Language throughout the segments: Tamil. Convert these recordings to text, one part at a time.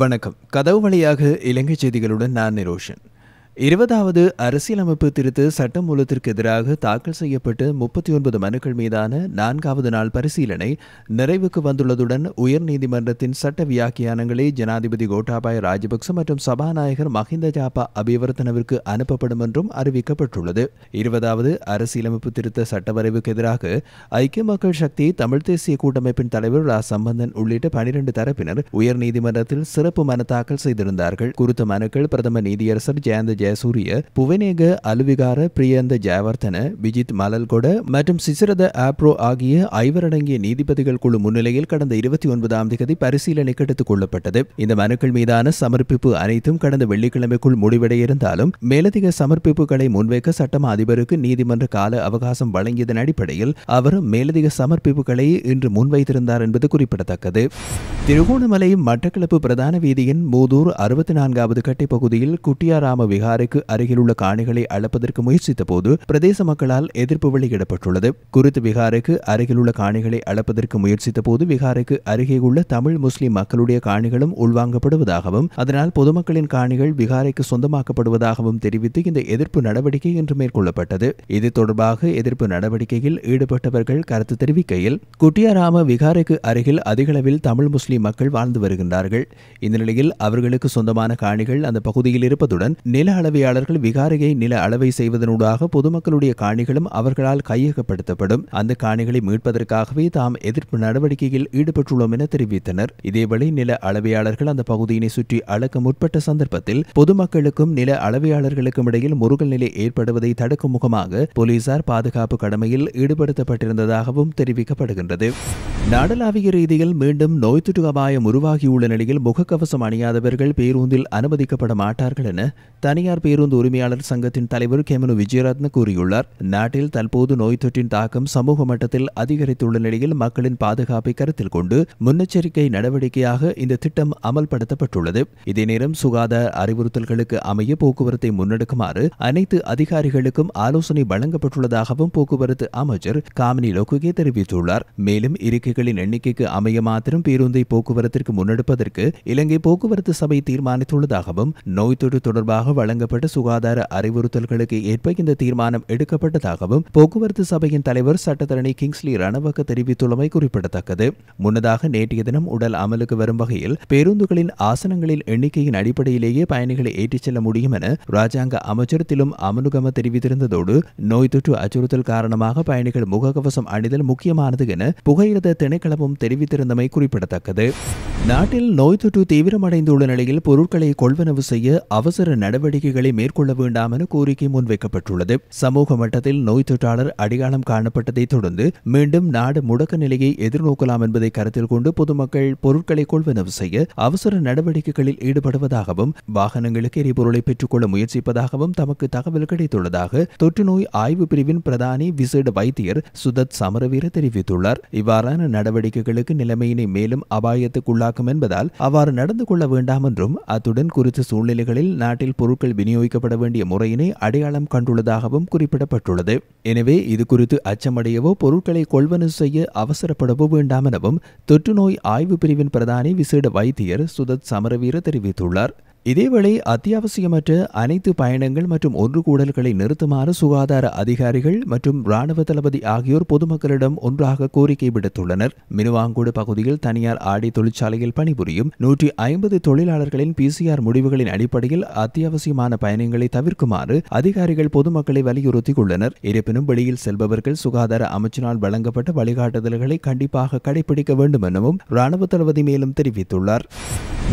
வணக்கம் கதவு வழியாக இலங்கை செய்திகளுடன் நான் நிரோஷன் இருபதாவது அரசியலமைப்பு திருத்த சட்டமூலத்திற்கு மூலத்திற்கு எதிராக தாக்கல் செய்யப்பட்ட முப்பத்தி ஒன்பது மனுக்கள் மீதான நான்காவது நாள் பரிசீலனை நிறைவுக்கு வந்துள்ளதுடன் உயர்நீதிமன்றத்தின் சட்ட வியாக்கியானங்களை ஜனாதிபதி கோட்டாபாய ராஜபக்ச மற்றும் சபாநாயகர் மஹிந்த ஜாபா அபிவர்த்தனவிற்கு அனுப்பப்படும் என்றும் அறிவிக்கப்பட்டுள்ளது இருபதாவது அரசியலமைப்பு திருத்த சட்டவரைவுக்கு எதிராக ஐக்கிய மக்கள் சக்தி தமிழ் தேசிய கூட்டமைப்பின் தலைவர் ரா சம்பந்தன் உள்ளிட்ட பனிரெண்டு தரப்பினர் உயர்நீதிமன்றத்தில் சிறப்பு மனு தாக்கல் செய்திருந்தார்கள் குறித்த மனுக்கள் பிரதம நீதியரசர் ஜெயந்த ජයසූරිය, புவனேக அலுவிகார பிரியந்த ஜெயவர்தன விஜித் மலல்கொட மற்றும் சிசிரத ஆப்ரோ ஆகிய ஐவரடங்கிய நீதிபதிகள் குழு முன்னிலையில் கடந்த இருபத்தி ஒன்பதாம் தேதி பரிசீலனைக்கு எடுத்துக் கொள்ளப்பட்டது இந்த மனுக்கள் மீதான சமர்ப்பிப்பு அனைத்தும் கடந்த வெள்ளிக்கிழமைக்குள் முடிவடைய மேலதிக சமர்ப்பிப்புகளை முன்வைக்க சட்டம் அதிபருக்கு நீதிமன்ற கால அவகாசம் வழங்கியதன் அடிப்படையில் அவர் மேலதிக சமர்ப்பிப்புகளை இன்று முன்வைத்திருந்தார் என்பது குறிப்பிடத்தக்கது திருகோணமலை மட்டக்களப்பு பிரதான வீதியின் மூதூர் அறுபத்தி நான்காவது கட்டை பகுதியில் குட்டியாராம விகார ஆறுக்கு அருகிலுள்ள காணிகளை அளப்பதற்கு முயற்சித்த போது பிரதேச மக்களால் எதிர்ப்பு வெளியிடப்பட்டுள்ளது குருத்து விகாருக்கு அருகிலுள்ள காணிகளை அளப்பதற்கு முயற்சித்த போது விகாருக்கு அருகே உள்ள தமிழ் முஸ்லிம் மக்களுடைய காணிகளும் உள்வாங்கப்படுவதாகவும் அதனால் பொதுமக்களின் காணிகள் விகாரைக்கு சொந்தமாக்கப்படுவதாகவும் தெரிவித்து இந்த எதிர்ப்பு நடவடிக்கை இன்று மேற்கொள்ளப்பட்டது இது தொடர்பாக எதிர்ப்பு நடவடிக்கையில் ஈடுபட்டவர்கள் கருத்து தெரிவிக்கையில் குட்டியாராம விகாரைக்கு அருகில் அதிகளவில் தமிழ் முஸ்லிம் மக்கள் வாழ்ந்து வருகின்றார்கள் இந்த நிலையில் அவர்களுக்கு சொந்தமான காணிகள் அந்த பகுதியில் இருப்பதுடன் நில அளவையாளர்கள் விகாரையை நில அளவை செய்வதனூடாக பொதுமக்களுடைய காணிகளும் அவர்களால் கையகப்படுத்தப்படும் அந்த காணிகளை மீட்பதற்காகவே தாம் எதிர்ப்பு நடவடிக்கையில் ஈடுபட்டுள்ளோம் என தெரிவித்தனர் இதேவழி நில அளவையாளர்கள் அந்த பகுதியினை சுற்றி அளக்க முற்பட்ட சந்தர்ப்பத்தில் பொதுமக்களுக்கும் நில அளவையாளர்களுக்கும் இடையில் முருகல் நிலை ஏற்படுவதை தடுக்கும் முகமாக போலீசார் பாதுகாப்பு கடமையில் ஈடுபடுத்தப்பட்டிருந்ததாகவும் தெரிவிக்கப்படுகின்றது நாடளாவிய ரீதியில் மீண்டும் நோய் தொற்று அபாயம் உருவாகியுள்ள நிலையில் முகக்கவசம் அணியாதவர்கள் பேருந்தில் அனுமதிக்கப்பட மாட்டார்கள் என தனியார் பேருந்து உரிமையாளர் சங்கத்தின் தலைவர் கெமனு விஜயரத்ன கூறியுள்ளார் நாட்டில் தற்போது நோய் தொற்றின் தாக்கம் சமூக மட்டத்தில் அதிகரித்துள்ள நிலையில் மக்களின் பாதுகாப்பை கருத்தில் கொண்டு முன்னெச்சரிக்கை நடவடிக்கையாக இந்த திட்டம் அமல்படுத்தப்பட்டுள்ளது இதே நேரம் சுகாதார அறிவுறுத்தல்களுக்கு அமைய போக்குவரத்தை முன்னெடுக்குமாறு அனைத்து அதிகாரிகளுக்கும் ஆலோசனை வழங்கப்பட்டுள்ளதாகவும் போக்குவரத்து அமைச்சர் காமினி லொக்குகே தெரிவித்துள்ளார் மேலும் இருக்கை பயணிகளின் எண்ணிக்கைக்கு அமைய மாத்திரம் பேருந்தை போக்குவரத்திற்கு முன்னெடுப்பதற்கு இலங்கை போக்குவரத்து சபை தீர்மானித்துள்ளதாகவும் நோய் தொற்று தொடர்பாக வழங்கப்பட்ட சுகாதார அறிவுறுத்தல்களுக்கு ஏற்ப இந்த தீர்மானம் எடுக்கப்பட்டதாகவும் போக்குவரத்து சபையின் தலைவர் சட்டத்தரணி கிங்ஸ்லி ரணவக்க தெரிவித்துள்ளமை குறிப்பிடத்தக்கது முன்னதாக நேற்றைய தினம் உடல் அமலுக்கு வரும் வகையில் பேருந்துகளின் ஆசனங்களின் எண்ணிக்கையின் அடிப்படையிலேயே பயணிகளை ஏற்றிச் செல்ல முடியும் என ராஜாங்க அமைச்சர் திலும் அமனுகம தெரிவித்திருந்ததோடு நோய் தொற்று அச்சுறுத்தல் காரணமாக பயணிகள் முகக்கவசம் அணிதல் முக்கியமானது என புகையிரத திணைக்களமும் தெரிவித்திருந்தமை குறிப்பிடத்தக்கது நாட்டில் நோய் தொற்று தீவிரமடைந்துள்ள நிலையில் பொருட்களை கொள்வனவு செய்ய அவசர நடவடிக்கைகளை மேற்கொள்ள வேண்டாம் என கோரிக்கை முன்வைக்கப்பட்டுள்ளது சமூக மட்டத்தில் நோய் தொற்றாளர் அடையாளம் காணப்பட்டதை தொடர்ந்து மீண்டும் நாடு முடக்க நிலையை எதிர்நோக்கலாம் என்பதை கருத்தில் கொண்டு பொதுமக்கள் பொருட்களை கொள்வனவு செய்ய அவசர நடவடிக்கைகளில் ஈடுபடுவதாகவும் வாகனங்களுக்கு எரிபொருளை பெற்றுக்கொள்ள முயற்சிப்பதாகவும் தமக்கு தகவல் கிடைத்துள்ளதாக தொற்றுநோய் ஆய்வு பிரிவின் பிரதானி விசேட வைத்தியர் சுதத் சமரவீர தெரிவித்துள்ளார் இவ்வாறான நடவடிக்கைகளுக்கு நிலைமையினை மேலும் அபாயத்துக்குள்ளாக்கும் என்பதால் அவ்வாறு நடந்து கொள்ள வேண்டாம் என்றும் அத்துடன் குறித்த சூழ்நிலைகளில் நாட்டில் பொருட்கள் விநியோகிக்கப்பட வேண்டிய முறையினை அடையாளம் கண்டுள்ளதாகவும் குறிப்பிடப்பட்டுள்ளது எனவே இது குறித்து அச்சமடையவோ பொருட்களை கொள்வனவு செய்ய அவசரப்படவோ வேண்டாம் எனவும் தொற்றுநோய் ஆய்வு பிரிவின் பிரதானி விசேட வைத்தியர் சுதத் சமரவீர தெரிவித்துள்ளார் இதேவேளை அத்தியாவசியமற்ற அனைத்து பயணங்கள் மற்றும் ஒன்று கூடல்களை நிறுத்துமாறு சுகாதார அதிகாரிகள் மற்றும் ராணுவ தளபதி ஆகியோர் பொதுமக்களிடம் ஒன்றாக கோரிக்கை விடுத்துள்ளனர் மினுவாங்கூடு பகுதியில் தனியார் ஆடை தொழிற்சாலையில் பணிபுரியும் நூற்றி ஐம்பது தொழிலாளர்களின் பிசிஆர் முடிவுகளின் அடிப்படையில் அத்தியாவசியமான பயணங்களை தவிர்க்குமாறு அதிகாரிகள் பொதுமக்களை வலியுறுத்தியுள்ளனர் இருப்பினும் வெளியில் செல்பவர்கள் சுகாதார அமைச்சினால் வழங்கப்பட்ட வழிகாட்டுதல்களை கண்டிப்பாக கடைபிடிக்க வேண்டும் எனவும் ராணுவ தளபதி மேலும் தெரிவித்துள்ளார்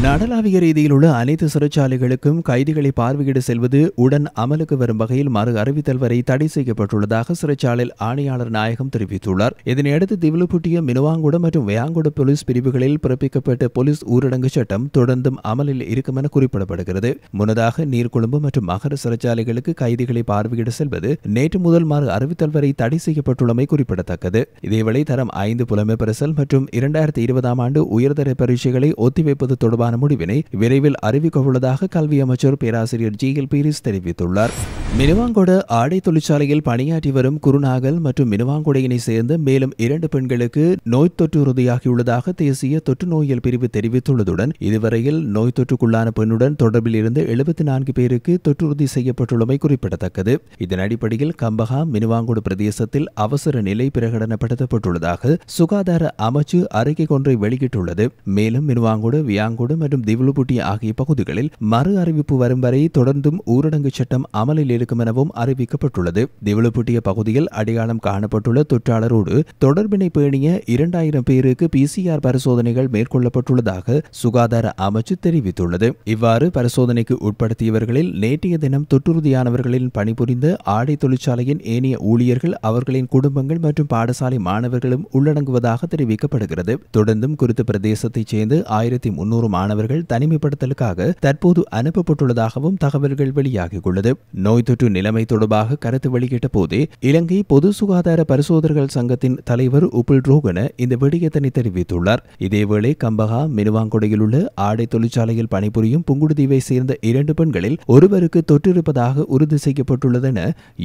நாடளாவிய ரீதியில் உள்ள அனைத்து சிறைச்சாலைகளுக்கும் கைதிகளை பார்வையிட செல்வது உடன் அமலுக்கு வரும் வகையில் மறு அறிவித்தல் வரை தடை செய்யப்பட்டுள்ளதாக சிறைச்சாலை ஆணையாளர் நாயகம் தெரிவித்துள்ளார் இதனையடுத்து திவிலுப்புட்டிய மினுவாங்குட மற்றும் வேயாங்குட போலீஸ் பிரிவுகளில் பிறப்பிக்கப்பட்ட போலீஸ் ஊரடங்கு சட்டம் தொடர்ந்தும் அமலில் இருக்கும் என குறிப்பிடப்படுகிறது முன்னதாக நீர்கொழும்பு மற்றும் மகர சிறைச்சாலைகளுக்கு கைதிகளை பார்வையிட செல்வது நேற்று முதல் மறு அறிவித்தல் வரை தடை செய்யப்பட்டுள்ளமை குறிப்பிடத்தக்கது இதேவேளை தரம் ஐந்து புலமை பரிசல் மற்றும் இரண்டாயிரத்தி இருபதாம் ஆண்டு உயர்தர பரீட்சைகளை ஒத்திவைப்பது தொடர்பான முடிவினை விரைவில் அறிவிக்க உள்ளதாக கல்வி அமைச்சர் பேராசிரியர் ஜி எல் பீரிஸ் தெரிவித்துள்ளார் மினுவாங்கொட ஆடை தொழிற்சாலையில் பணியாற்றி வரும் குருநாகல் மற்றும் மினுவாங்கொடையினை சேர்ந்த மேலும் இரண்டு பெண்களுக்கு நோய் தொற்று உறுதியாகியுள்ளதாக தேசிய தொற்று நோயல் பிரிவு தெரிவித்துள்ளதுடன் இதுவரையில் நோய் தொற்றுக்குள்ளான பெண்ணுடன் தொடர்பில் இருந்து எழுபத்தி நான்கு பேருக்கு தொற்று உறுதி செய்யப்பட்டுள்ளமை குறிப்பிடத்தக்கது இதன் அடிப்படையில் கம்பஹா மினுவாங்கொடு பிரதேசத்தில் அவசர நிலை பிரகடனப்படுத்தப்பட்டுள்ளதாக சுகாதார அமைச்சு அறிக்கை ஒன்றை வெளியிட்டுள்ளது மேலும் மினுவாங்கொடு வியாங்கொடு மற்றும் திவுலுபுட்டி ஆகிய பகுதிகளில் மறு அறிவிப்பு வரும் வரை தொடர்ந்தும் ஊரடங்கு சட்டம் அமலில் இருக்கும் எனவும் அறிவிக்கப்பட்டுள்ளது திவலுப்புட்டிய பகுதியில் அடையாளம் காணப்பட்டுள்ள தொற்றாளரோடு தொடர்பினை பேணிய இரண்டாயிரம் பேருக்கு பிசிஆர் பரிசோதனைகள் மேற்கொள்ளப்பட்டுள்ளதாக சுகாதார அமைச்சு தெரிவித்துள்ளது இவ்வாறு பரிசோதனைக்கு உட்படுத்தியவர்களில் நேற்றைய தினம் தொற்றுறுதியானவர்களின் பணிபுரிந்த ஆடை தொழிற்சாலையின் ஏனைய ஊழியர்கள் அவர்களின் குடும்பங்கள் மற்றும் பாடசாலை மாணவர்களும் உள்ளடங்குவதாக தெரிவிக்கப்படுகிறது தொடர்ந்தும் குறித்த பிரதேசத்தைச் சேர்ந்து ஆயிரத்தி முன்னூறு மாணவர்கள் தனிமைப்படுத்தலுக்காக தற்போது அனுப்பப்பட்டுள்ளதாகவும் தகவல்கள் வெளியாகியுள்ளது நோய் தொற்று நிலைமை தொடர்பாக கருத்து வெளியிட்ட போதே இலங்கை பொது சுகாதார பரிசோதகர்கள் சங்கத்தின் தலைவர் உபுல் ரோகன இந்த விடயத்தினை தெரிவித்துள்ளார் இதேவேளை கம்பகா மினுவாங்குடையில் உள்ள ஆடை தொழிற்சாலையில் பணிபுரியும் புங்குடுதீவை சேர்ந்த இரண்டு பெண்களில் ஒருவருக்கு தொற்றிருப்பதாக உறுதி செய்யப்பட்டுள்ளதென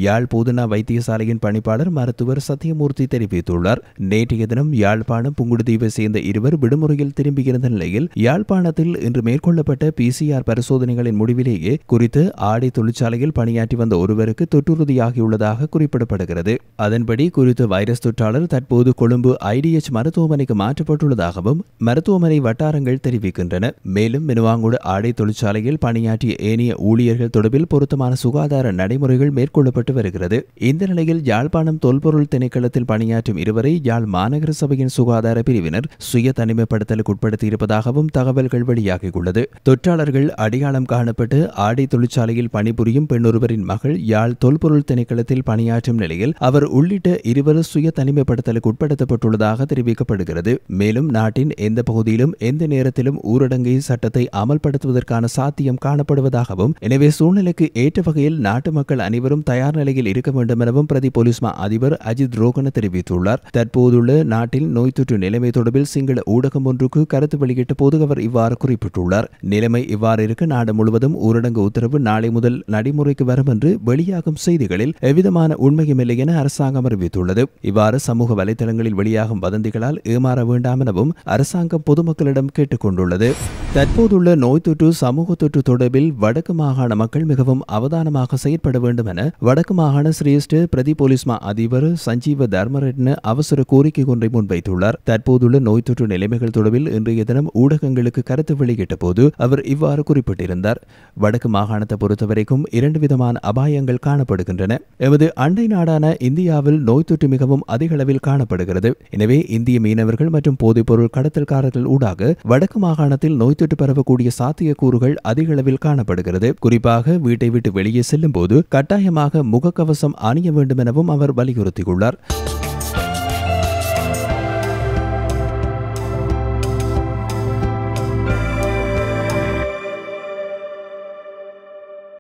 யாழ் போதனா வைத்தியசாலையின் பணிப்பாளர் மருத்துவர் சத்தியமூர்த்தி தெரிவித்துள்ளார் நேற்றைய தினம் யாழ்ப்பாணம் புங்குடுதீவை சேர்ந்த இருவர் விடுமுறையில் திரும்பியிருந்த நிலையில் யாழ்ப்பாணத்தில் இன்று மேற்கொள்ளப்பட்ட பிசிஆர் பரிசோதனைகளின் முடிவிலேயே குறித்து ஆடை தொழிற்சாலையில் பணியாற்றி மாற்றி வந்த ஒருவருக்கு தொற்றுறுதியாகியுள்ளதாக குறிப்பிடப்படுகிறது அதன்படி குறித்த வைரஸ் தொற்றாளர் தற்போது கொழும்பு ஐடிஎச் மருத்துவமனைக்கு மாற்றப்பட்டுள்ளதாகவும் மருத்துவமனை வட்டாரங்கள் தெரிவிக்கின்றன மேலும் மினுவாங்குடு ஆடை தொழிற்சாலையில் பணியாற்றிய ஏனைய ஊழியர்கள் தொடர்பில் பொருத்தமான சுகாதார நடைமுறைகள் மேற்கொள்ளப்பட்டு வருகிறது இந்த நிலையில் யாழ்ப்பாணம் தொல்பொருள் திணைக்களத்தில் பணியாற்றும் இருவரை யாழ் மாநகர சபையின் சுகாதார பிரிவினர் சுய தனிமைப்படுத்தலுக்கு உட்படுத்தியிருப்பதாகவும் தகவல்கள் வெளியாகியுள்ளது தொற்றாளர்கள் அடையாளம் காணப்பட்டு ஆடை தொழிற்சாலையில் பணிபுரியும் பெண்ணொருவரின் மகள் யாழ் தொல்பொருள் திணைக்களத்தில் பணியாற்றும் நிலையில் அவர் உள்ளிட்ட இருவர் சுய தனிமைப்படுத்தலுக்கு உட்படுத்தப்பட்டுள்ளதாக தெரிவிக்கப்படுகிறது மேலும் நாட்டின் எந்த பகுதியிலும் எந்த நேரத்திலும் ஊரடங்கு சட்டத்தை அமல்படுத்துவதற்கான சாத்தியம் காணப்படுவதாகவும் எனவே சூழ்நிலைக்கு ஏற்ற வகையில் நாட்டு மக்கள் அனைவரும் தயார் நிலையில் இருக்க வேண்டும் எனவும் பிரதி போலீஸ்மா அதிபர் அஜித் ரோகன தெரிவித்துள்ளார் தற்போதுள்ள நாட்டில் நோய் தொற்று நிலைமை தொடர்பில் சிங்கள ஊடகம் ஒன்றுக்கு கருத்து வெளியிட்ட போது அவர் இவ்வாறு குறிப்பிட்டுள்ளார் நிலைமை இவ்வாறு இருக்க நாடு முழுவதும் ஊரடங்கு உத்தரவு நாளை முதல் நடைமுறைக்கு வரும் என்று வெளியாகும் செய்திகளில் எவ்விதமான உண்மையுமில்லை என அரசாங்கம் அறிவித்துள்ளது இவ்வாறு சமூக வலைதளங்களில் வெளியாகும் வதந்திகளால் ஏமாற வேண்டாம் எனவும் அரசாங்கம் பொதுமக்களிடம் கேட்டுக் கொண்டுள்ளது தற்போதுள்ள நோய் தொற்று சமூக தொற்று தொடர்பில் வடக்கு மாகாண மக்கள் மிகவும் அவதானமாக செயற்பட வேண்டும் என வடக்கு மாகாண சிரேஷ்ட பிரதி போலீஸ்மா அதிபர் சஞ்சீவ தர்மரட்ன அவசர கோரிக்கை ஒன்றை முன்வைத்துள்ளார் தற்போதுள்ள நோய் தொற்று நிலைமைகள் தொடர்பில் இன்றைய தினம் ஊடகங்களுக்கு கருத்து வெளியிட்ட போது அவர் இவ்வாறு குறிப்பிட்டிருந்தார் வடக்கு மாகாணத்தை பொறுத்தவரைக்கும் இரண்டு விதமான தொடர்பான அபாயங்கள் காணப்படுகின்றன எமது அண்டை நாடான இந்தியாவில் நோய் தொற்று மிகவும் அதிக அளவில் காணப்படுகிறது எனவே இந்திய மீனவர்கள் மற்றும் போதைப்பொருள் கடத்தல்காரர்கள் ஊடாக வடக்கு மாகாணத்தில் நோய் தொற்று பரவக்கூடிய சாத்தியக்கூறுகள் அதிக அளவில் காணப்படுகிறது குறிப்பாக வீட்டை விட்டு வெளியே செல்லும் போது கட்டாயமாக முகக்கவசம் அணிய வேண்டும் எனவும் அவர் வலியுறுத்தியுள்ளார்